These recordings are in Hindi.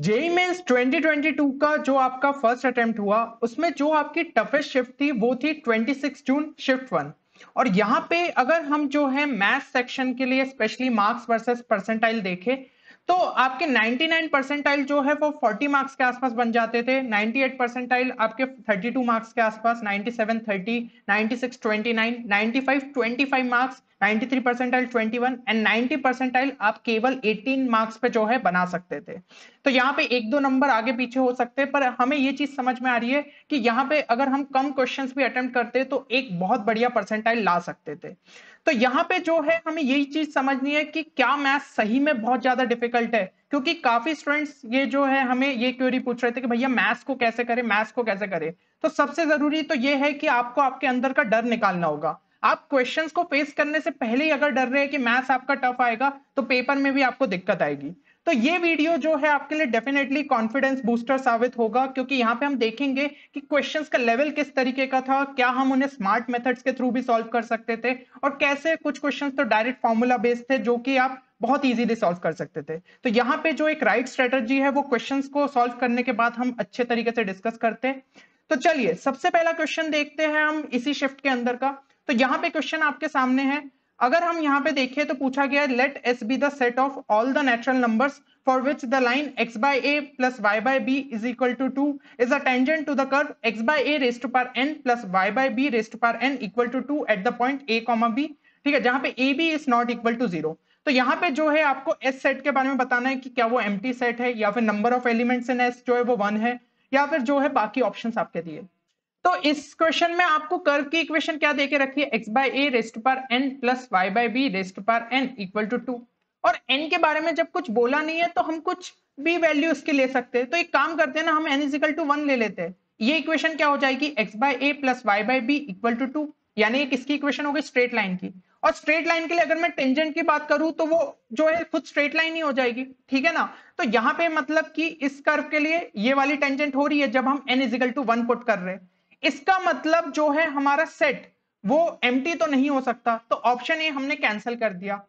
जेई मेन्स 2022 का जो आपका फर्स्ट अटेम्प्ट हुआ उसमें जो आपकी टफेस्ट शिफ्ट थी वो थी 26 जून शिफ्ट वन और यहाँ पे अगर हम जो है मैथ सेक्शन के लिए स्पेशली मार्क्स वर्सेस परसेंटाइल देखें तो आपके 99 परसेंटाइल जो है वो 40 मार्क्स के आसपास बन जाते थे 98 परसेंटाइल आपके 32 मार्क्स के आसपास 97 30 96 29 95 25 मार्क्स 93 परसेंटाइल 21 एंड 90 परसेंटाइल आप केवल 18 मार्क्स पे जो है बना सकते थे तो यहाँ पे एक दो नंबर आगे पीछे हो सकते हैं पर हमें ये चीज समझ में आ रही है कि यहाँ पे अगर हम कम क्वेश्चन भी अटेम्प्ट करते तो एक बहुत बढ़िया परसेंटाइल ला सकते थे तो यहाँ पे जो है हमें यही चीज समझनी है कि क्या मैथ सही में बहुत ज्यादा डिफिकल्ट है क्योंकि काफी स्टूडेंट्स ये जो है हमें ये क्वेरी पूछ रहे थे कि भैया मैथ्स को कैसे करें मैथ्स को कैसे करें तो सबसे जरूरी तो ये है कि आपको आपके अंदर का डर निकालना होगा आप क्वेश्चन को फेस करने से पहले ही अगर डर रहे हैं कि मैथ्स आपका टफ आएगा तो पेपर में भी आपको दिक्कत आएगी तो ये वीडियो जो है आपके लिए डेफिनेटली कॉन्फिडेंस बूस्टर साबित होगा क्योंकि यहाँ पे हम देखेंगे कि क्वेश्चंस का लेवल किस तरीके का था क्या हम उन्हें स्मार्ट मेथड्स के थ्रू भी सॉल्व कर सकते थे और कैसे कुछ क्वेश्चन तो डायरेक्ट फॉर्मूला बेस्ड थे जो कि आप बहुत इजीली सॉल्व कर सकते थे तो यहाँ पे जो एक राइट right स्ट्रेटर्जी है वो क्वेश्चन को सॉल्व करने के बाद हम अच्छे तरीके से डिस्कस करते हैं तो चलिए सबसे पहला क्वेश्चन देखते हैं हम इसी शिफ्ट के अंदर का तो यहाँ पे क्वेश्चन आपके सामने है अगर हम यहाँ पे देखें तो पूछा गया let S be the set of all the natural numbers for which the line x by a plus y by b is equal to two is a tangent to the curve x by a raised to power n plus y by b raised to power n equal to two at the point a comma b ठीक है जहां पे a B is not equal to zero तो यहाँ पे जो है आपको एस सेट के बारे में बताना है कि क्या वो एम सेट है या फिर number of elements in S जो है वो वन है या फिर जो है बाकी ऑप्शन आपके दिए तो इस क्वेश्चन में आपको कर्व की इक्वेशन क्या देके रखी है एक्स बाय ए रेस्ट पर n plus y by b raised पर एन इक्वल टू टू और एन के बारे में जब कुछ बोला नहीं है तो हम कुछ बी वैल्यू उसके ले सकते हैं तो एक काम करते हैं ना हम एन इजिकल टू वन ले लेते हैं ये इक्वेशन क्या हो जाएगी x by a plus y by b equal to two यानी किसकी इक्वेशन हो गई स्ट्रेट लाइन की और स्ट्रेट लाइन के लिए अगर मैं टेंजेंट की बात करूं तो वो जो है खुद स्ट्रेट लाइन ही हो जाएगी ठीक है ना तो यहाँ पे मतलब कि इस कर्व के लिए ये वाली टेंजेंट हो रही है जब हम n is equal to one put कर रहे हैं इसका मतलब जो है हमारा सेट वो एम तो नहीं हो सकता तो ऑप्शन ए हमने कैंसिल कर दिया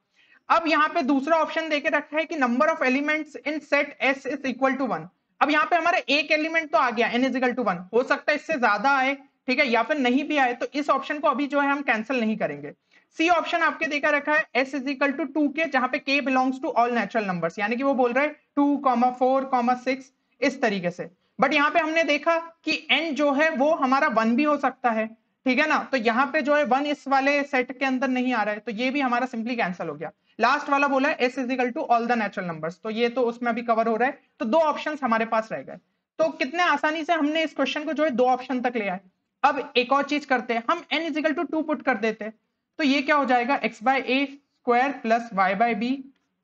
अब यहाँ पे दूसरा ऑप्शन देके रखा है कि number of elements in set S is equal to one अब यहाँ पे हमारा एक एलिमेंट तो आ गया n is equal to one हो सकता है इससे ज्यादा आए ठीक है या फिर नहीं भी आए तो इस ऑप्शन को अभी जो है हम कैंसिल नहीं करेंगे सी ऑप्शन आपके देखा रखा है S is equal to two k जहां पे k belongs to all natural numbers यानी कि वो बोल रहे हैं two comma four comma six इस तरीके से बट यहाँ पे हमने देखा कि एन जो है वो हमारा वन भी हो सकता है ठीक है ना तो यहाँ पे जो है वन इस वाले सेट के अंदर नहीं आ रहा है तो ये भी हमारा सिंपली कैंसिल हो गया लास्ट वाला बोला है S is equal to all the natural numbers तो ये तो उसमें अभी कवर हो रहा है तो दो ऑप्शन हमारे पास रह गए तो कितने आसानी से हमने इस क्वेश्चन को जो है दो ऑप्शन तक लिया है अब एक और चीज करते हैं हम n is equal to two put कर देते हैं तो ये क्या हो जाएगा x by a square plus y by b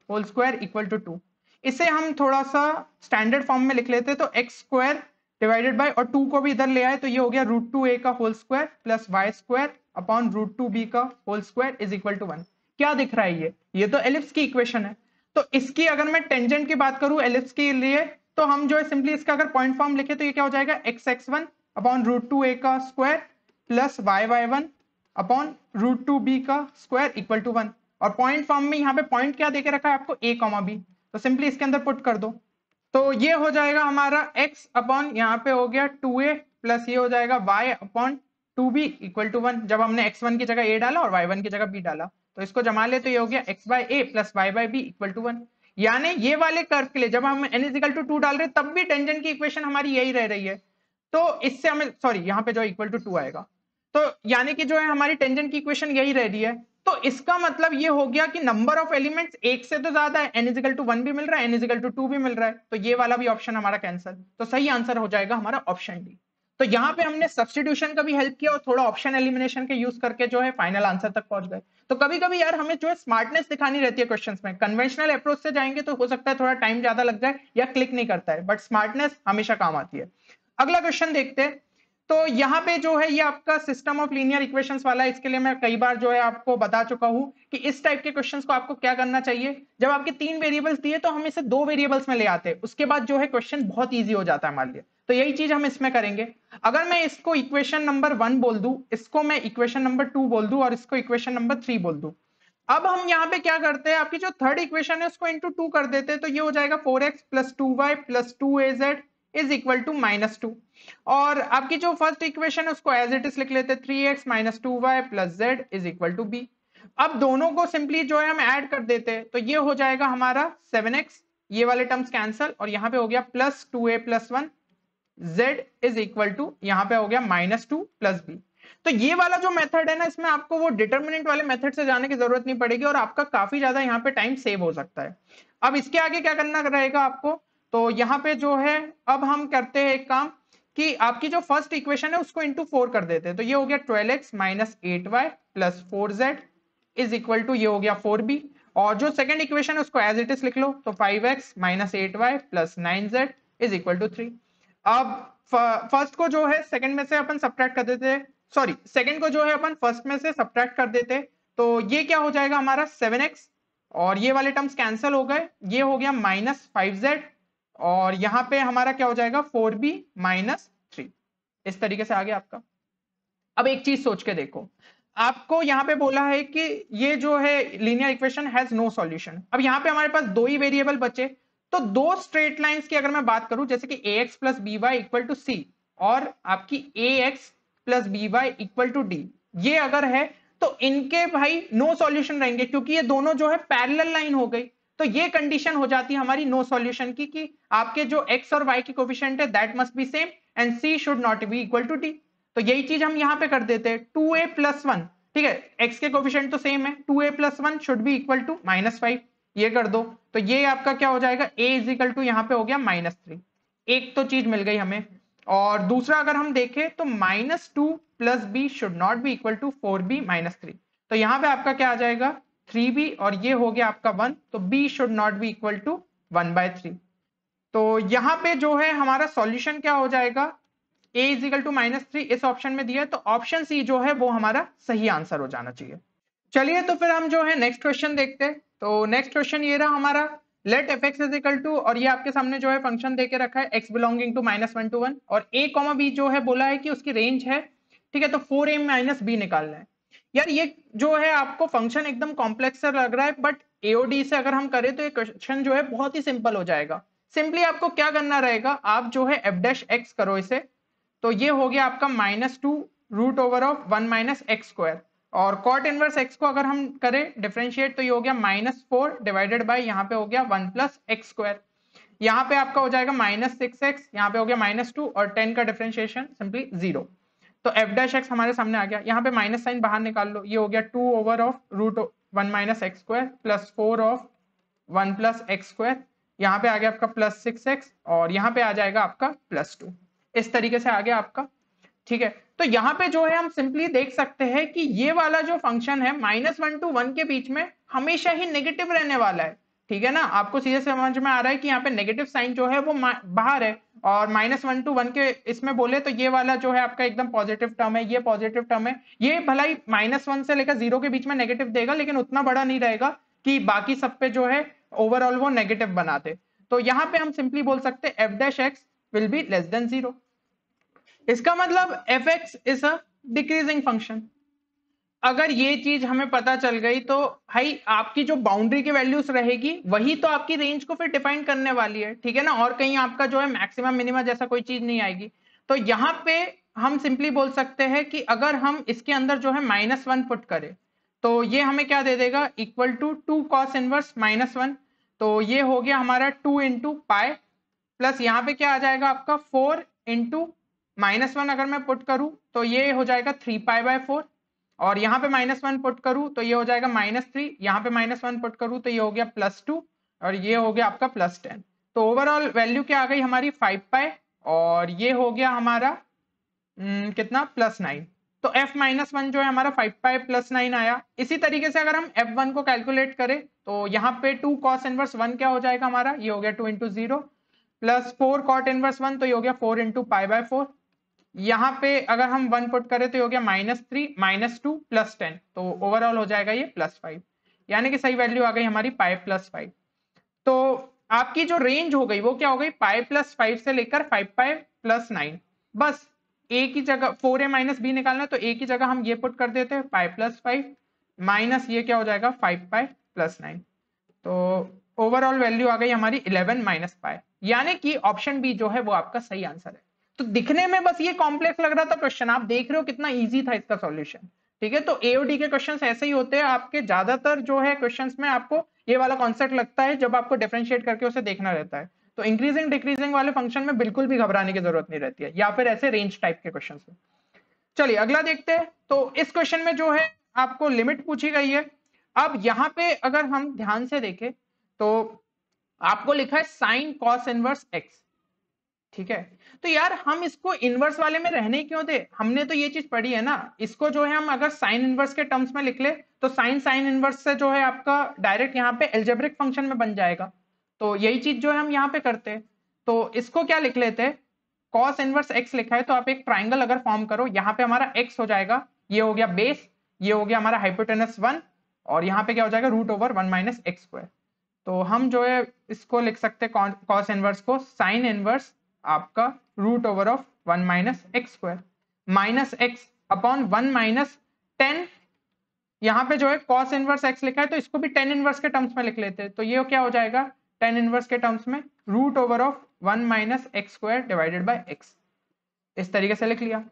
whole square equal to two इसे हम थोड़ा सा स्टैंडर्ड फॉर्म में लिख लेते हैं तो एक्स स्क्वायर डिवाइडेड बाय और टू को भी इधर ले आए तो ये हो गया रूट टू ए का whole square plus y square upon root two b का whole square is equal to one क्या दिख रहा है ये ये तो एलिप्स की इक्वेशन है तो इसकी अगर मैं टेंजेंट की बात करूं एलिप्स के लिए तो हम जो है सिंपली इसका अगर पॉइंट फॉर्म लिखे तो ये क्या हो जाएगा x x one upon root two a का square plus y y one upon root two b का स्क्वायर इक्वल टू वन और पॉइंट फॉर्म में यहाँ पे पॉइंट क्या देके रखा है आपको ए कॉमा बी तो सिंपली इसके अंदर पुट कर दो तो ये हो जाएगा हमारा x अपॉन यहाँ पे हो गया 2a प्लस ये हो जाएगा y upon two b equal to one जब हमने x1 की जगह a डाला और y1 की जगह b डाला तो इसको जमा ले तो ये हो गया x by a plus y by b equal to one यानी ये वाले कर्व के लिए जब हम एन इजिकल टू टू डाल रहे तब भी टेंजेंट की इक्वेशन हमारी यही रह रही है तो इससे हमें सॉरी यहाँ पे जो इक्वल टू टू आएगा तो यानी कि जो है हमारी टेंजन की इक्वेशन यही रह रही है तो इसका मतलब ये हो गया कि नंबर ऑफ एलिमेंट्स एक से तो ज्यादा है एनिजिकल टू वन भी मिल रहा है एनिजिकल टू टू भी मिल रहा है तो ये वाला भी ऑप्शन हमारा कैंसिल तो सही आंसर हो जाएगा हमारा ऑप्शन डी तो यहाँ पे हमने सब्सटीट्यूशन का भी हेल्प किया और थोड़ा ऑप्शन एलिमिनेशन के यूज करके जो है फाइनल आंसर तक पहुंच गए तो कभी कभी यार हमें जो है स्मार्टनेस दिखानी रहती है क्वेश्चन में कन्वेंशनल अप्रोच से जाएंगे तो हो सकता है थोड़ा टाइम ज्यादा लग जाए या क्लिक नहीं करता है बट स्मार्टनेस हमेशा काम आती है अगला क्वेश्चन देखते हैं तो यहाँ पे जो है ये आपका सिस्टम ऑफ लीनियर इक्वेशंस वाला है इसके लिए मैं कई बार जो है आपको बता चुका हूँ कि इस टाइप के क्वेश्चंस को आपको क्या करना चाहिए जब आपके तीन वेरिएबल्स दिए तो हम इसे दो वेरिएबल्स में ले आते हैं उसके बाद जो है क्वेश्चन बहुत ईजी हो जाता है हमारे लिए तो यही चीज हम इसमें करेंगे अगर मैं इसको इक्वेशन नंबर वन बोल दू इसको मैं इक्वेशन नंबर टू बोल दू और इसको इक्वेशन नंबर थ्री बोल दू अब हम यहाँ पे क्या करते हैं आपकी जो थर्ड इक्वेशन है उसको इंटू टू कर देते हैं तो ये हो जाएगा four x plus two y plus two a z is equal to minus two और आपकी जो फर्स्ट इक्वेशन है उसको एज इट इज लिख लेते three x minus two y plus z is equal to b अब दोनों को सिंपली जो है हम ऐड कर देते हैं तो ये हो जाएगा हमारा सेवन एक्स ये वाले टर्म्स कैंसिल और यहाँ पे हो गया plus two a plus one z is equal to यहाँ पे हो गया माइनस टू प्लस बी तो ये वाला जो मेथड है ना इसमें आपको वो डिटर्मिनेंट वाले मेथड से जाने की जरूरत नहीं पड़ेगी और आपका काफी ज्यादा यहाँ पे टाइम सेव हो सकता है अब इसके आगे क्या करना रहेगा आपको तो यहाँ पे जो है अब हम करते हैं एक काम कि आपकी जो फर्स्ट इक्वेशन है उसको इंटू फोर कर देते हैं तो ये हो गया twelve x minus eight y plus four z is equal to ये हो गया फोर बी और जो सेकंड इक्वेशन है उसको एज इट इज लिख लो तो five x minus eight y plus nine z is equal to three अब फर्स्ट को जो है सेकंड में से अपन सब्ट्रैक्ट कर देते हैं सॉरी सेकंड को जो है अपन फर्स्ट में से सब्ट्रैक्ट कर देते हैं तो ये क्या हो जाएगा हमारा सेवन एक्स और ये वाले टर्म्स कैंसिल हो गए ये हो गया माइनस फाइव जेड और यहां पे हमारा क्या हो जाएगा फोर बी माइनस थ्री इस तरीके से आ गया आपका अब एक चीज सोच के देखो आपको यहां पे बोला है कि ये जो है linear equation has no solution अब यहाँ पे हमारे पास दो ही वेरिएबल बचे तो दो स्ट्रेट लाइंस की अगर मैं बात करूं जैसे कि a x plus b y equal to c और आपकी a x plus b y equal to d ये अगर है तो इनके भाई नो सॉल्यूशन रहेंगे क्योंकि ये दोनों जो है पैरेलल लाइन हो गई तो ये कंडीशन हो जाती है हमारी नो no सॉल्यूशन की कि आपके जो एक्स और वाई की कोफिशियंट है that must be same and c should not be equal to t तो यही चीज हम यहां पे कर देते हैं टू ए प्लस वन ठीक है एक्स के कोफिशियंट तो सेम है two a plus one should be equal to minus five ये कर दो तो ये आपका क्या हो जाएगा ए इज इक्वल टू यहाँ पे हो गया माइनस थ्री एक तो चीज मिल गई हमें और दूसरा अगर हम देखें तो minus two plus b should not be equal to four b minus three तो यहाँ पे आपका क्या आ जाएगा थ्री बी और ये हो गया आपका वन तो b should not be equal to one by three तो यहाँ पे जो है हमारा सॉल्यूशन क्या हो जाएगा a is equal to minus three इस ऑप्शन में दिया है तो ऑप्शन सी जो है वो हमारा सही आंसर हो जाना चाहिए चलिए तो फिर हम जो है नेक्स्ट क्वेश्चन देखते हैं तो नेक्स्ट क्वेश्चन ये रहा हमारा let f x is equal to और ये आपके सामने जो है फंक्शन देके रखा है x belonging to minus one to one और ए कॉमा बी जो है बोला है कि उसकी रेंज है ठीक है तो फोर ए माइनस बी निकालना है यार ये जो है आपको फंक्शन एकदम कॉम्प्लेक्स लग रहा है बट एओडी से अगर हम करें तो ये क्वेश्चन जो है बहुत ही सिंपल हो जाएगा सिंपली आपको क्या करना रहेगा आप जो है एफ डैश एक्स करो इसे तो ये हो गया आपका minus two root over of one minus x square और कॉट इनवर्स एक्स को अगर हम करें डिफ्रेंशिएट तो ये हो गया माइनस फोर डिवाइडेड बाई यहाँ पे हो गया वन प्लस एक्स स्क्वायर यहाँ पे आपका हो जाएगा माइनस सिक्स एक्स यहाँ पे हो गया माइनस टू और टेन का डिफ्रेंशिएशन सिंपली जीरो तो एफ डैश एक्स हमारे सामने आ गया यहाँ पे माइनस साइन बाहर निकाल लो ये हो गया two over of root one minus x square plus four of one plus x square यहाँ पे आ गया आपका प्लस सिक्स एक्स और यहाँ पे आ जाएगा आपका प्लस टू इस तरीके से आ गया आपका ठीक है तो यहाँ पे जो है हम सिंपली देख सकते हैं कि ये वाला जो फंक्शन है माइनस वन टू वन के बीच में हमेशा ही नेगेटिव रहने वाला है ठीक है ना आपको सीधे समझ में आ रहा है कि यहाँ पे नेगेटिव साइन जो है वो बाहर है और माइनस वन टू वन के इसमें बोले तो ये वाला जो है आपका एकदम पॉजिटिव टर्म है ये पॉजिटिव टर्म है ये भलाई माइनस वन से लेकर जीरो के बीच में नेगेटिव देगा लेकिन उतना बड़ा नहीं रहेगा कि बाकी सब पे जो है ओवरऑल वो नेगेटिव बना दे तो यहाँ पे हम सिंपली बोल सकते f dash x will be less than zero इसका मतलब f x is a decreasing function अगर ये चीज हमें पता चल गई तो भाई आपकी जो बाउंड्री की वैल्यूज रहेगी वही तो आपकी रेंज को फिर डिफाइन करने वाली है ठीक है ना और कहीं आपका जो है मैक्सिमम मिनिमम जैसा कोई चीज नहीं आएगी तो यहाँ पे हम सिंपली बोल सकते हैं कि अगर हम इसके अंदर जो है माइनस वन पुट करें तो ये हमें क्या दे देगा equal to two cos inverse minus one तो ये हो गया हमारा टू इंटू पाए प्लस यहाँ पे क्या आ जाएगा आपका फोर इंटू माइनस वन अगर मैं पुट करूं तो ये हो जाएगा थ्री पाए बाय फोर और यहाँ पे माइनस वन पुट करूँ तो ये हो जाएगा माइनस थ्री यहाँ पे माइनस वन पुट करूँ तो ये हो गया प्लस टू और ये हो गया आपका प्लस टेन तो ओवरऑल वैल्यू क्या आ गई हमारी फाइव पाए और ये हो गया हमारा न, हम्म, कितना प्लस नाइन तो एफ माइनस वन जो है हमारा फाइव पाई प्लस नाइन आया इसी तरीके से अगर हम एफ वन को कैलकुलेट करें तो यहाँ पे टू कॉस इनवर्स वन क्या हो जाएगा हमारा ये हो गया two into zero plus four cot inverse one तो ये हो गया four into pi by four यहाँ पे अगर हम वन पुट करें तो हो गया minus three minus two plus ten तो ओवरऑल हो जाएगा ये प्लस फाइव यानी कि सही वैल्यू आ गई हमारी पाई प्लस फाइव तो आपकी जो रेंज हो गई वो क्या हो गई पाई प्लस फाइव से लेकर फाइव पाई प्लस नाइन बस ए की जगह फोर ए माइनस बी निकालना है तो ए की जगह हम ये पुट कर देते हैं पाई प्लस फाइव माइनस ये क्या हो जाएगा फाइव पाई प्लस नाइन तो ओवरऑल वैल्यू आ गई हमारी इलेवन माइनस पाई यानी कि ऑप्शन बी जो है वो आपका सही आंसर है तो दिखने में बस ये कॉम्प्लेक्स लग रहा था क्वेश्चन आप देख रहे हो कितना ईजी था इसका सोल्यूशन ठीक है तो एओडी के क्वेश्चन ऐसे ही होते हैं आपके ज्यादातर जो है क्वेश्चन में आपको ये वाला कॉन्सेप्ट लगता है जब आपको डिफ्रेंशिएट करके उसे देखना रहता है तो इंक्रीजिंग डिक्रीजिंग वाले फंक्शन में बिल्कुल भी घबराने की जरूरत नहीं रहती है या फिर ऐसे रेंज टाइप के क्वेश्चन में चलिए अगला देखते हैं तो इस क्वेश्चन में जो है आपको लिमिट पूछी गई है अब यहाँ पे अगर हम ध्यान से देखें तो आपको लिखा है साइन कॉस इनवर्स एक्स ठीक है तो यार हम इसको इनवर्स वाले में रहने क्यों दे हमने तो ये चीज पढ़ी है ना इसको जो है हम अगर साइन इनवर्स के टर्म्स में लिख ले तो साइन साइन इनवर्स से जो है आपका डायरेक्ट यहाँ पे एल्जेब्रिक फंक्शन में बन जाएगा तो यही चीज जो है हम यहाँ पे करते तो इसको क्या लिख लेते कॉस इनवर्स एक्स लिखा है तो आप एक ट्राइंगल अगर फॉर्म करो यहाँ पे हमारा एक्स हो जाएगा ये हो गया बेस ये हो गया हमारा हाइपोटेनस वन और यहाँ पे क्या हो जाएगा root over one minus x square तो हम जो है इसको लिख सकते हैं कॉस इनवर्स को साइन इनवर्स आपका root over of one minus x square minus x upon one minus ten यहाँ पे जो है कॉस इनवर्स एक्स लिखा है तो इसको भी टेन इनवर्स के टर्म्स में लिख लेते हैं तो ये क्या हो जाएगा टेन इनवर्स के टर्म्स में root over of one minus x square divided by x इस तरीके से लिख लिया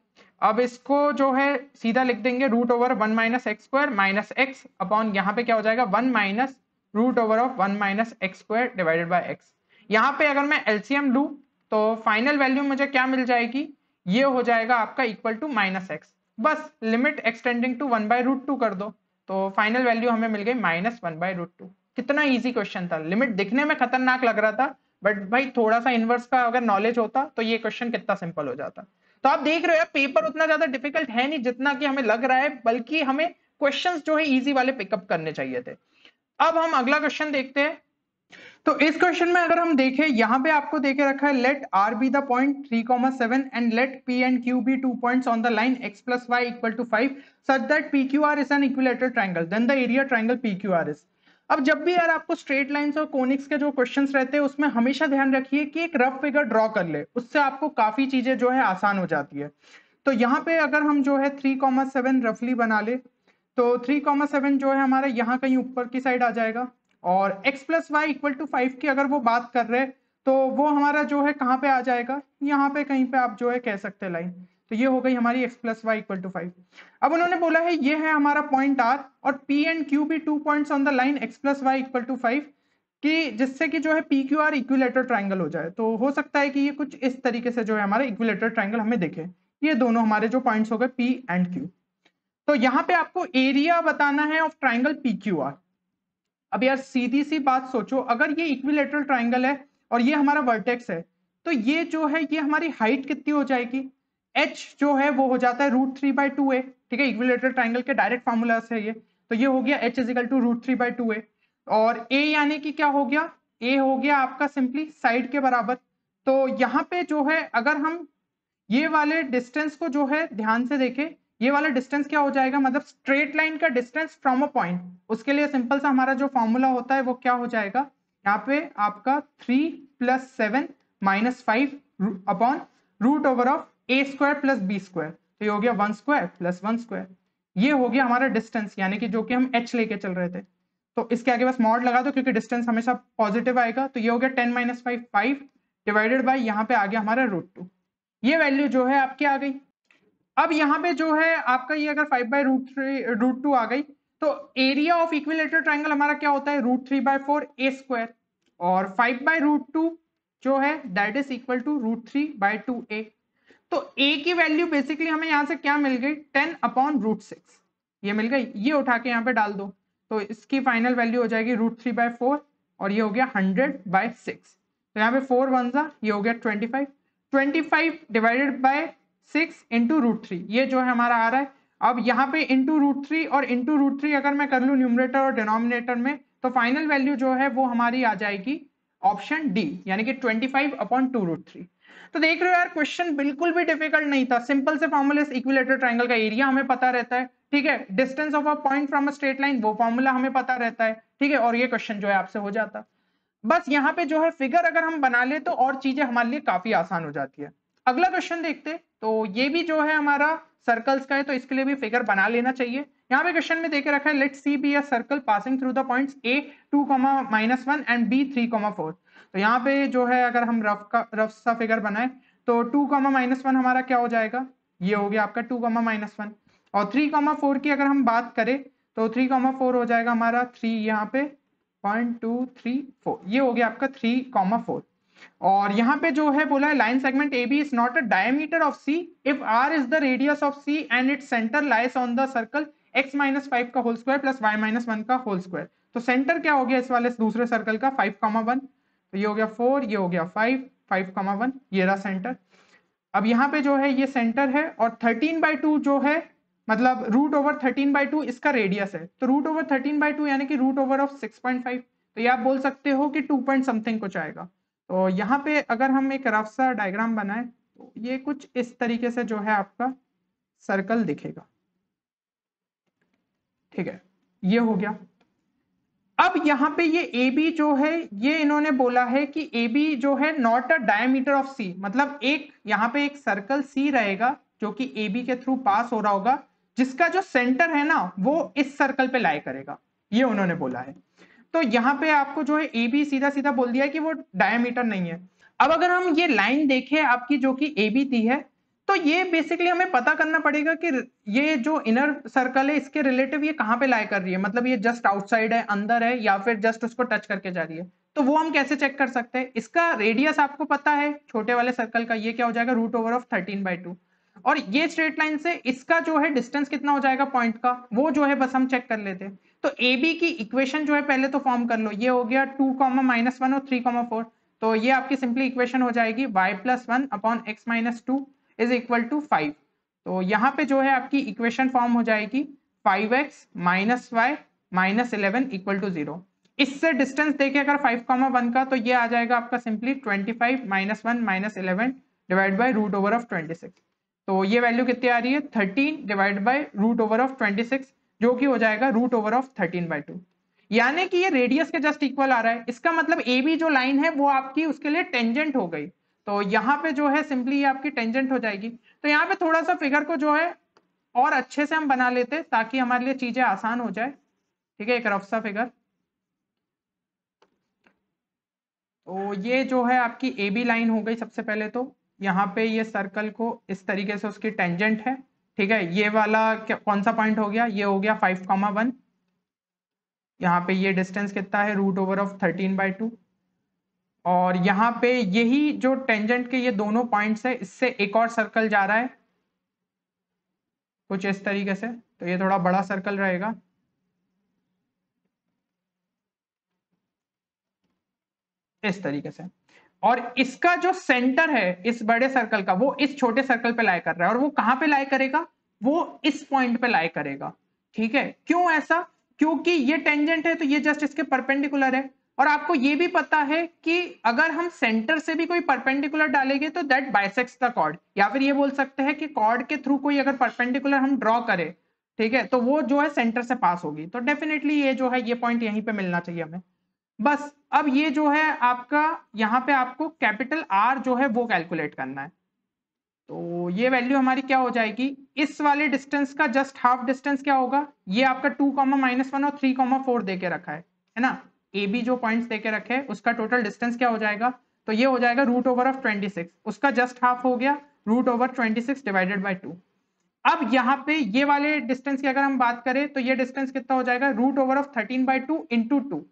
अब इसको जो है सीधा लिख देंगे root over one minus x square minus x upon यहाँ पे क्या हो जाएगा one minus root over of one minus x square divided by x यहाँ पे अगर मैं एलसीएम लू तो फाइनल वैल्यू मुझे क्या मिल जाएगी ये हो जाएगा आपका इक्वल टू माइनस एक्स बस limit x tending to one by root two कर दो तो फाइनल वैल्यू हमें मिल गई minus one by root two कितना ईजी क्वेश्चन था लिमिट दिखने में खतरनाक लग रहा था बट भाई थोड़ा सा इनवर्स का अगर नॉलेज होता तो ये क्वेश्चन कितना सिंपल हो जाता तो आप देख रहे हो पेपर उतना ज्यादा डिफिकल्ट है नहीं जितना कि हमें लग रहा है बल्कि हमें क्वेश्चंस जो है इजी वाले पिकअप करने चाहिए थे अब हम अगला क्वेश्चन देखते हैं तो इस क्वेश्चन में अगर हम देखें यहाँ पे आपको देखे रखा है let R be the point three comma seven and let P and Q be two point on the line x plus y equal to five such that P Q R is an equilateral triangle then the area triangle P Q R is अब जब भी यार आपको स्ट्रेट लाइंस और कोनिक्स के जो क्वेश्चन रहते हैं उसमें हमेशा ध्यान रखिए कि एक रफ फिगर ड्रॉ कर ले उससे आपको काफी चीजें जो है आसान हो जाती है तो यहाँ पे अगर हम जो है थ्री कॉमा सेवन रफली बना ले तो थ्री कॉमा सेवन जो है हमारा यहाँ कहीं ऊपर की साइड आ जाएगा और x plus y equal to five की अगर वो बात कर रहे तो वो हमारा जो है कहाँ पे आ जाएगा यहाँ पे कहीं पे आप जो है कह सकते हैं लाइन तो ये हो गई हमारी x plus y equal to five अब उन्होंने बोला है ये है हमारा पॉइंट r और p एंड q भी two points on the line x plus y equal to five कि जिससे कि जो है P Q R equilateral triangle हो जाए तो हो सकता है कि ये कुछ इस तरीके से जो है हमारा इक्विलेटर ट्राइंगल हमें देखे ये दोनों हमारे जो पॉइंट्स हो गए पी एंड क्यू तो यहाँ पे आपको एरिया बताना है of triangle P Q R अब यार सीधी सी बात सोचो अगर ये इक्विलेटरल ट्राइंगल है और ये हमारा वर्टेक्स है तो ये जो है ये हमारी हाइट कितनी हो जाएगी एच जो है वो हो जाता है root three by two a ठीक है इक्विलेटरल ट्राइंगल के डायरेक्ट फार्मूला से ये तो ये हो गया h is equal to root three by two a और ए यानी कि क्या हो गया ए हो गया आपका सिंपली साइड के बराबर तो यहाँ पे जो है अगर हम ये वाले डिस्टेंस को जो है ध्यान से देखें ये वाला डिस्टेंस क्या हो जाएगा मतलब स्ट्रेट लाइन का डिस्टेंस फ्रॉम अ पॉइंट उसके लिए सिंपल सा हमारा जो फॉर्मूला होता है वो क्या हो जाएगा यहाँ पे आपका three plus seven minus five upon root over of a square plus b square तो ये हो गया one square plus one square ये हो गया हमारा डिस्टेंस यानी कि जो कि हम एच लेके चल रहे थे तो इसके आगे बस मॉड लगा दो क्योंकि डिस्टेंस हमेशा पॉजिटिव आएगा तो ये हो गया ten minus five five divided by यहाँ पे आ गया हमारा रूट टू ये वैल्यू जो है आपकी आ गई अब यहाँ पे जो है आपका ये अगर five by root three root two आ गई तो एरिया ऑफ इक्विलेटर ट्राइंगल हमारा क्या होता है root three by four a square और फाइव बाई रूट टू जो है that is equal to root three by two a तो ए की वैल्यू बेसिकली हमें यहाँ से क्या मिल गई टेन अपॉन रूट सिक्स ये मिल गई ये उठा के यहाँ पे डाल दो तो इसकी फाइनल वैल्यू हो जाएगी रूट थ्री बाय फोर और ये हो गया हंड्रेड बाय सिक्स तो यहाँ पे फोर वन सा ये हो गया twenty five twenty five divided by six into root three ये जो है हमारा आ रहा है अब यहाँ पे इंटू रूट थ्री और इंटू रूट थ्री अगर मैं कर लूँ न्यूमरेटर और डिनोमिनेटर में तो फाइनल वैल्यू जो है वो हमारी आ जाएगी ऑप्शन डी यानी कि twenty five upon two root three तो देख रहे हो यार क्वेश्चन बिल्कुल भी डिफिकल्ट नहीं था सिंपल से फॉर्मूला इक्विलेटर ट्राइंगल का एरिया हमें पता रहता है ठीक है distance of a point from a straight line वो फॉर्मूला हमें पता रहता है ठीक है और ये क्वेश्चन जो है आपसे हो जाता बस यहाँ पे जो है फिगर अगर हम बना ले तो और चीजें हमारे लिए काफी आसान हो जाती है अगला क्वेश्चन देखते तो ये भी जो है हमारा सर्कल्स का है तो इसके लिए भी फिगर बना लेना चाहिए यहाँ पे क्वेश्चन में देखे रखा है let C be a circle passing through the points A two comma minus one and B three comma four तो यहाँ पे जो है अगर हम रफ का रफ सा फिगर बनाए तो टू कॉमा माइनस वन हमारा क्या हो जाएगा ये हो गया आपका टू कॉमा माइनस वन और थ्री कॉमा फोर की अगर हम बात करें तो थ्री कॉमा फोर हो जाएगा हमारा थ्री यहाँ पे वन टू थ्री फोर ये हो गया आपका थ्री कॉमा फोर और यहाँ पे जो है बोला है line segment A B is not a diameter of C if r is the radius of C and it centre lies on the circle x minus five का whole square plus y minus one का होल स्क्वायर तो सेंटर क्या हो गया इस वाले दूसरे सर्कल का फाइव कॉमा वन तो ये हो गया फोर ये हो गया फाइव फाइव कॉमा वन ये रहा सेंटर अब यहाँ पे जो है ये सेंटर है और थर्टीन बाई टू जो है मतलब root over thirteen by two इसका रेडियस है तो root over thirteen by two यानी कि root over of six point five तो ये आप बोल सकते हो कि टू पॉइंट समथिंग कुछ आएगा तो यहाँ पे अगर हम एक रफ सा डायग्राम बनाए तो ये कुछ इस तरीके से जो है आपका सर्कल दिखेगा ठीक है ये हो गया अब यहाँ पे ये ए बी जो है ये इन्होंने बोला है कि ए बी जो है not a diameter of C मतलब एक यहाँ पे एक सर्कल सी रहेगा जो कि ए बी के थ्रू पास हो रहा होगा जिसका जो सेंटर है ना वो इस सर्कल पे लाई करेगा ये उन्होंने बोला है तो यहाँ पे आपको जो है ए बी सीधा सीधा बोल दिया कि वो डायमीटर नहीं है अब अगर हम ये लाइन देखें आपकी जो कि ए बी थी है तो ये बेसिकली हमें पता करना पड़ेगा कि ये जो इनर सर्कल है इसके रिलेटिव ये कहाँ पे लाई कर रही है मतलब ये जस्ट आउटसाइड है अंदर है या फिर जस्ट उसको टच करके जा रही है तो वो हम कैसे चेक कर सकते हैं इसका रेडियस आपको पता है छोटे वाले सर्कल का ये क्या हो जाएगा root over of thirteen by two और ये स्ट्रेट लाइन से इसका जो है डिस्टेंस कितना हो जाएगा पॉइंट का वो जो है बस हम चेक कर लेते हैं तो ए बी की इक्वेशन जो है पहले तो फॉर्म कर लो ये हो गया टू कॉमा माइनस वन और थ्री कॉमा फोर तो ये आपकी सिंपली इक्वेशन हो जाएगी y plus one upon x minus two is equal to five तो यहाँ पे जो है आपकी इक्वेशन फॉर्म हो जाएगी five x minus y minus eleven equal to zero इससे डिस्टेंस देखे अगर फाइव कॉमा वन का तो ये आ जाएगा आपका simply twenty five minus one minus eleven divide by root over of twenty six तो ये वैल्यू कितनी आ रही है thirteen divide by root over of twenty six जो कि हो जाएगा root over of thirteen by two यानी कि ये रेडियस के जस्ट इक्वल आ रहा है इसका मतलब ए बी जो लाइन है वो आपकी उसके लिए टेंजेंट हो गई तो यहाँ पे जो है सिंपली ये आपकी टेंजेंट हो जाएगी तो यहाँ पे थोड़ा सा फिगर को जो है और अच्छे से हम बना लेते ताकि हमारे लिए चीजें आसान हो जाए ठीक है एक रफ सा फिगर तो ये जो है आपकी ए बी लाइन हो गई सबसे पहले तो यहाँ पे ये सर्कल को इस तरीके से उसकी टेंजेंट है ठीक है ये वाला कौन सा पॉइंट हो गया ये हो गया फाइव कॉमा वन यहाँ पे ये डिस्टेंस कितना है root over of thirteen by two और यहाँ पे यही जो टेंजेंट के ये दोनों पॉइंट्स है इससे एक और सर्कल जा रहा है कुछ इस तरीके से तो ये थोड़ा बड़ा सर्कल रहेगा इस तरीके से और इसका जो सेंटर है इस बड़े सर्कल का वो इस छोटे सर्कल पे लाई कर रहा है और वो कहां पे लाई करेगा वो इस पॉइंट पे लाई करेगा ठीक है क्यों ऐसा क्योंकि ये टेंजेंट है तो ये जस्ट इसके परपेंडिकुलर है और आपको ये भी पता है कि अगर हम सेंटर से भी कोई परपेंडिकुलर डालेंगे तो दैट बाइसेक्स द कॉर्ड या फिर ये बोल सकते हैं कि कॉर्ड के थ्रू कोई अगर परपेंडिकुलर हम ड्रॉ करें ठीक है तो वो जो है सेंटर से पास होगी तो डेफिनेटली ये जो है ये पॉइंट यहीं पे मिलना चाहिए हमें बस अब ये जो है आपका यहाँ पे आपको कैपिटल आर जो है वो कैलकुलेट करना है तो ये वैल्यू हमारी क्या हो जाएगी इस वाले डिस्टेंस का जस्ट हाफ डिस्टेंस क्या होगा ये आपका टू कॉमा माइनस वन और थ्री कॉमा फोर दे के रखा है है ना ए बी जो पॉइंट्स दे के रखे उसका टोटल डिस्टेंस क्या हो जाएगा तो ये हो जाएगा root over of twenty six उसका जस्ट हाफ हो गया root over twenty six divided by two अब यहाँ पे ये वाले डिस्टेंस की अगर हम बात करें तो ये डिस्टेंस कितना हो जाएगा root over of thirteen by two into two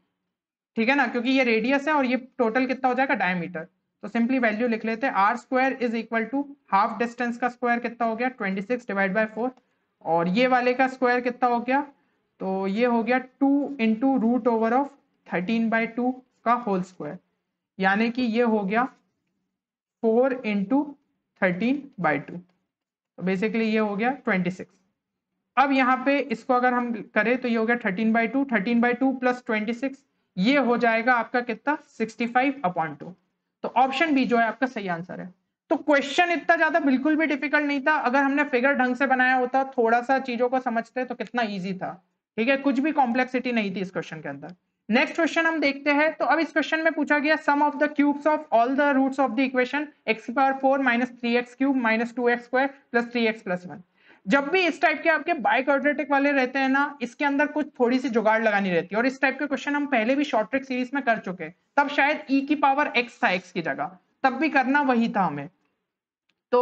ठीक है ना क्योंकि ये रेडियस है और ये टोटल कितना हो जाएगा डायमीटर तो सिंपली वैल्यू लिख लेते हैं r square is equal to half distance का स्क्वायर कितना हो गया twenty six divide by four और ये वाले का स्क्वायर कितना हो गया तो ये हो गया two into root over of thirteen by two का होल स्क्वायर यानी कि ये हो गया four into thirteen by two तो बेसिकली ये हो गया ट्वेंटी सिक्स अब यहाँ पे इसको अगर हम करें तो ये हो गया thirteen by two thirteen by two plus twenty six ये हो जाएगा आपका कितना 65 अपॉन टू तो ऑप्शन बी जो है आपका सही आंसर है तो क्वेश्चन इतना ज्यादा बिल्कुल भी डिफिकल्ट नहीं था अगर हमने फिगर ढंग से बनाया होता थोड़ा सा चीजों को समझते तो कितना ईजी था ठीक है कुछ भी कॉम्प्लेक्सिटी नहीं थी इस क्वेश्चन के अंदर नेक्स्ट क्वेश्चन हम देखते हैं तो अब इस क्वेश्चन में पूछा गया sum of the cubes of all the roots of the equation x power four minus three x cube minus two x square plus three x plus one जब भी इस टाइप के आपके बाइकॉर्डेटिक वाले रहते हैं ना इसके अंदर कुछ थोड़ी सी जुगाड़ लगानी रहती है और इस टाइप के क्वेश्चन हम पहले भी शॉर्ट ट्रिक सीरीज में कर चुके हैं तब शायद ई e की पावर एक्स था एक्स की जगह तब भी करना वही था हमें तो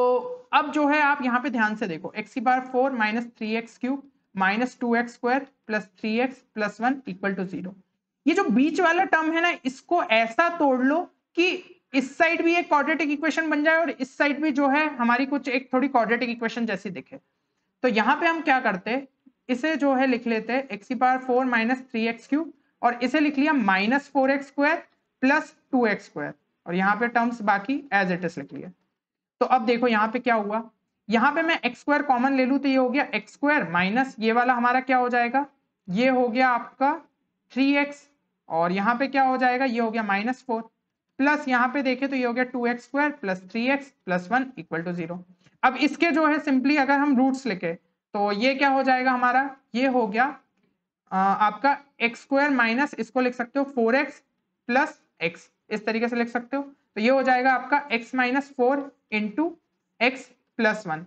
अब जो है आप यहाँ पे ध्यान से देखो एक्स की power four minus three x cube minus two x square plus three x plus one equal to zero ये जो बीच वाला टर्म है ना इसको ऐसा तोड़ लो कि इस साइड भी एक क्वाड्रेटिक इक्वेशन बन जाए और इस साइड भी जो है हमारी कुछ एक थोड़ी क्वाड्रेटिक इक्वेशन जैसी दिखे तो यहाँ पे हम क्या करते इसे जो है लिख लेते हैं power four minus three x cube और इसे लिख लिया minus four x square plus two x square और यहाँ पे टर्म्स बाकी एज इट इज लिख लिए तो अब देखो यहाँ पे क्या हुआ यहाँ पे मैं एक्स स्क्वायर कॉमन ले लू तो ये हो गया एक्स स्क्वायर माइनस ये वाला हमारा क्या हो जाएगा ये हो गया आपका थ्री एक्स और यहाँ पे क्या हो जाएगा ये हो गया माइनस फोर प्लस यहाँ पे देखे तो ये हो गया two x square plus three x plus one equal to zero अब इसके जो है सिंपली अगर हम रूट्स लिखे तो ये क्या हो जाएगा हमारा ये हो गया आ, आपका एक्स स्क्वायर माइनस इसको लिख सकते हो फोर एक्स प्लस एक्स इस तरीके से लिख सकते हो तो ये हो जाएगा आपका x minus four into x plus one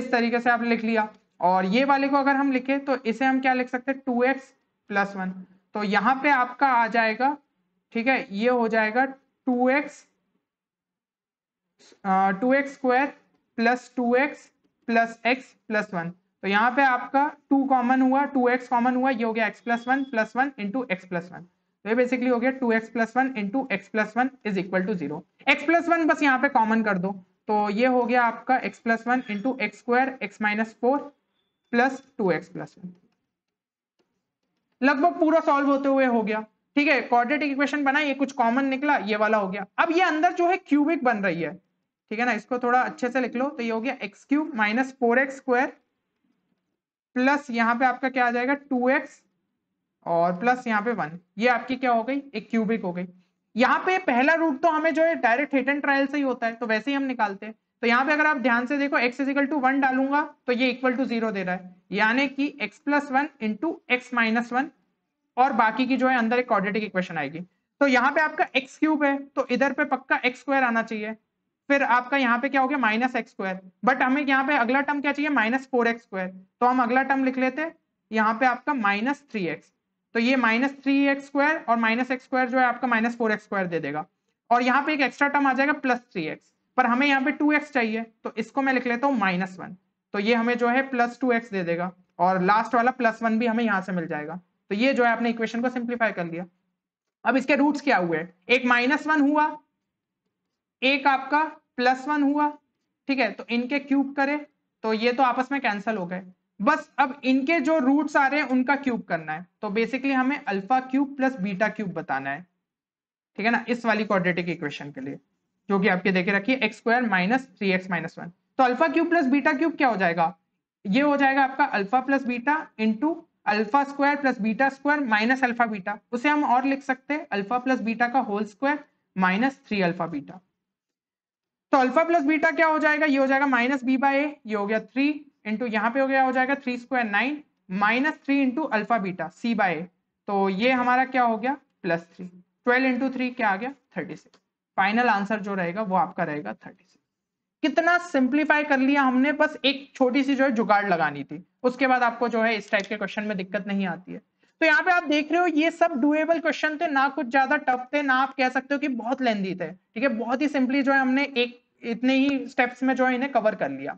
इस तरीके से आप लिख लिया और ये वाले को अगर हम लिखे तो इसे हम क्या लिख सकते हैं टू एक्स प्लस वन तो यहाँ पे आपका आ जाएगा ठीक है ये हो जाएगा two x two x square plus two x plus x plus one तो यहाँ पे आपका टू कॉमन हुआ टू एक्स कॉमन हुआ ये हो गया x plus one plus one into x plus one तो ये बेसिकली हो गया two x plus one into x plus one is equal to zero x plus one बस यहाँ पे कॉमन कर दो तो ये हो गया आपका x plus one into x square x minus four plus two x plus one लगभग पूरा सॉल्व होते हुए हो गया ठीक है क्वाड्रेटिक इक्वेशन बना ये कुछ कॉमन निकला ये वाला हो गया अब ये अंदर जो है क्यूबिक बन रही है ठीक है ना इसको थोड़ा अच्छे से लिख लो तो ये हो गया x cube minus four x square plus यहाँ पे आपका क्या आ जाएगा टू एक्स और प्लस यहाँ पे वन ये आपकी क्या हो गई एक क्यूबिक हो गई यहाँ पे पहला रूट तो हमें जो है डायरेक्ट हिट एंड ट्रायल से ही होता है तो वैसे ही हम निकालते हैं तो यहाँ पे अगर आप ध्यान से देखो x इजिकल टू वन डालूंगा तो ये इक्वल टू जीरो दे रहा है यानी कि x plus one into x minus one और बाकी की जो है अंदर एक क्वाड्रेटिक इक्वेशन आएगी तो यहाँ पे आपका x क्यूब है तो इधर पे पक्का एक्स स्क्वायर आना चाहिए फिर आपका यहाँ पे क्या हो गया माइनस एक्स स्क्वायर बट हमें यहाँ पे अगला टर्म क्या चाहिए माइनस फोर एक्स स्क्वायर तो हम अगला टर्म लिख लेते हैं यहाँ पे आपका माइनस थ्री एक्स तो ये माइनस थ्री एक्स स्क्वायर और माइनस एक्स स्क्वायर जो है आपका माइनस फोर एक्स स्क्वायर दे देगा और यहाँ पे एक एक्स्ट्रा टर्म आ जाएगा प्लस थ्री एक्स पर हमें यहाँ पे टू एक्स चाहिए तो इसको मैं लिख लेता हूँ माइनस वन तो ये हमें जो है प्लस टू एक्स दे देगा और लास्ट वाला प्लस वन भी हमें यहाँ से मिल जाएगा तो ये जो है आपने इक्वेशन को सिंप्लीफाई कर लिया अब इसके रूट्स क्या हुए एक माइनस वन हुआ एक आपका प्लस वन हुआ ठीक है तो इनके क्यूब करें तो ये तो आपस में कैंसिल हो गए बस अब इनके जो रूट्स आ रहे हैं उनका क्यूब करना है तो बेसिकली हमें alpha cube plus beta cube बताना है ठीक है ना इस वाली क्वाड्रेटिक इक्वेशन के लिए जो कि आपके देखे रखिए x square minus three x minus one तो alpha cube plus beta cube क्या हो जाएगा ये हो जाएगा आपका alpha plus beta into alpha square plus beta square minus alpha beta उसे हम और लिख सकते हैं अल्फा प्लस बीटा का whole square minus three alpha beta तो अल्फा प्लस बीटा क्या हो जाएगा ये हो जाएगा माइनस बी बाय ए ये हो गया थ्री इंटू यहाँ पे हो गया हो जाएगा three square nine minus three into alpha beta c by तो ये हमारा क्या हो गया plus three twelve into three क्या आ गया थर्टी सिक्स फाइनल आंसर जो रहेगा वो आपका रहेगा थर्टी सिक्स कितना सिंप्लीफाई कर लिया हमने बस एक छोटी सी जो है जुगाड़ लगानी थी उसके बाद आपको जो है इस टाइप के क्वेश्चन में दिक्कत नहीं आती है तो यहाँ पे आप देख रहे हो ये सब डुएबल क्वेश्चन थे ना कुछ ज्यादा टफ थे ना आप कह सकते हो कि बहुत लेंदी थे ठीक है बहुत ही सिंपली जो है हमने एक इतने ही स्टेप्स में जो है इन्हें कवर कर लिया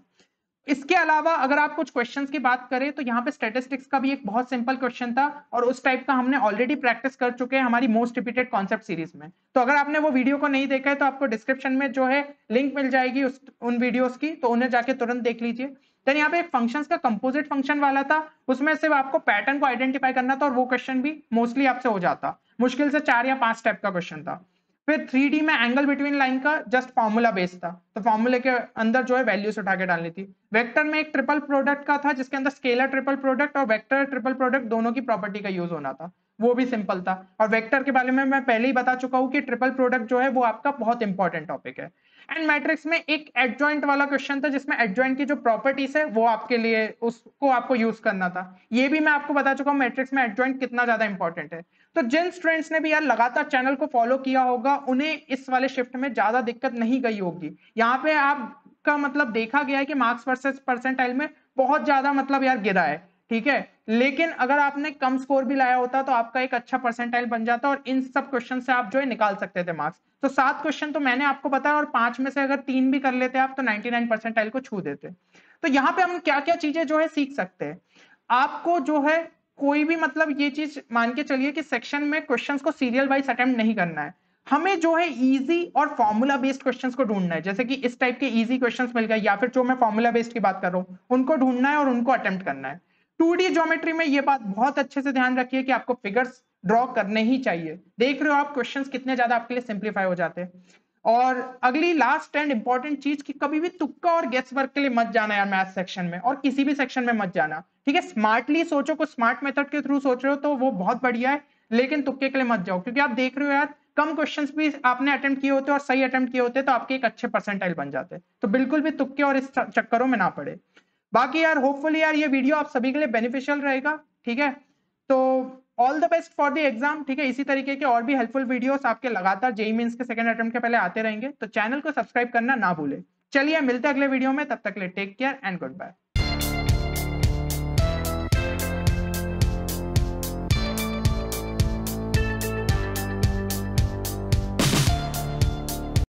इसके अलावा अगर आप कुछ क्वेश्चंस की बात करें तो यहाँ पे स्टेटिस्टिक्स का भी एक बहुत सिंपल क्वेश्चन था और उस टाइप का हमने ऑलरेडी प्रैक्टिस कर चुके हैं हमारी मोस्ट रिपीटेड कॉन्सेप्ट सीरीज में तो अगर आपने वो वीडियो को नहीं देखा है तो आपको डिस्क्रिप्शन में जो है लिंक मिल जाएगी उस उन वीडियोस की तो उन्हें जाके तुरंत देख लीजिए देन यहाँ पे फंक्शंस का कंपोजिट फंक्शन वाला था उसमें सिर्फ आपको पैटर्न को आइडेंटिफाई करना था और वो क्वेश्चन भी मोस्टली आपसे हो जाता मुश्किल से चार या पांच स्टेप का क्वेश्चन था फिर थ्री में एंगल बिटवीन लाइन का जस्ट फॉर्मूला बेस्ड था तो फॉर्मूले के अंदर जो है वैल्यूज उठा के डालनी थी वेक्टर में एक ट्रिपल प्रोडक्ट का था जिसके अंदर स्केलर ट्रिपल प्रोडक्ट और वेक्टर ट्रिपल प्रोडक्ट दोनों की प्रॉपर्टी का यूज होना था वो भी सिंपल था और वेक्टर के बारे में मैं पहले ही बता चुका हूँ कि ट्रिपल प्रोडक्ट जो है वो आपका बहुत इंपॉर्टेंट टॉपिक है एंड मैट्रिक्स में एक एडजॉइंट वाला क्वेश्चन था जिसमें एडजॉइंट की जो प्रॉपर्टीज है वो आपके लिए उसको आपको यूज करना था ये भी मैं आपको बता चुका हूँ मैट्रिक्स में एडजॉइंट कितना ज्यादा इंपॉर्टेंट है तो जिन स्टूडेंट्स ने भी यार लगातार चैनल को फॉलो किया होगा उन्हें इस वाले शिफ्ट में ज्यादा दिक्कत नहीं गई होगी यहाँ पे आपका मतलब देखा गया है कि मार्क्स वर्सेज परसेंटाइल में बहुत ज्यादा मतलब यार गिरा है ठीक है लेकिन अगर आपने कम स्कोर भी लाया होता तो आपका एक अच्छा परसेंटाइल बन जाता और इन सब क्वेश्चन से आप जो है निकाल सकते थे मार्क्स तो सात क्वेश्चन तो मैंने आपको बताया और पांच में से अगर तीन भी कर लेते आप तो नाइनटी नाइन परसेंटाइल को छू देते तो यहाँ पे हम क्या क्या चीजें जो है सीख सकते हैं आपको जो है कोई भी मतलब ये चीज मान के चलिए कि सेक्शन में क्वेश्चन को सीरियल वाइज अटेम्प्ट नहीं करना है हमें जो है इजी और फॉर्मूला बेस्ड क्वेश्चंस को ढूंढना है जैसे कि इस टाइप के इजी क्वेश्चंस मिल गए या फिर जो मैं फॉर्मूला बेस्ड की बात कर रहा हूँ उनको ढूंढना है और उनको अटेम्प्ट करना है टू ज्योमेट्री में ये बात बहुत अच्छे से ध्यान रखिए कि आपको फिगर्स ड्रॉ करने ही चाहिए देख रहे हो आप क्वेश्चंस कितने ज्यादा आपके लिए सिंप्लीफाई हो जाते हैं और अगली लास्ट एंड इंपॉर्टेंट चीज कि कभी भी तुक्का और गेस वर्क के लिए मत जाना यार मैथ सेक्शन में और किसी भी सेक्शन में मत जाना ठीक है स्मार्टली सोचो को स्मार्ट मेथड के थ्रू सोच रहे हो तो वो बहुत बढ़िया है लेकिन तुक्के के लिए मत जाओ क्योंकि आप देख रहे हो यार कम क्वेश्चंस भी आपने अटेम्प्ट किए होते और सही अटेम्प्ट किए होते तो आपके एक अच्छे परसेंटाइल बन जाते तो बिल्कुल भी तुक्के और इस चक्करों में ना पड़े बाकी यार होपफुली यार ये वीडियो आप सभी के लिए बेनिफिशियल रहेगा ठीक है तो all the best for the exam ठीक है इसी तरीके के और भी हेल्पफुल वीडियोस आपके लगातार जेई मीन e e के सेकंड अटेम्प्ट के पहले आते रहेंगे तो चैनल को सब्सक्राइब करना ना भूले चलिए मिलते अगले वीडियो में तब तक ले take care and good bye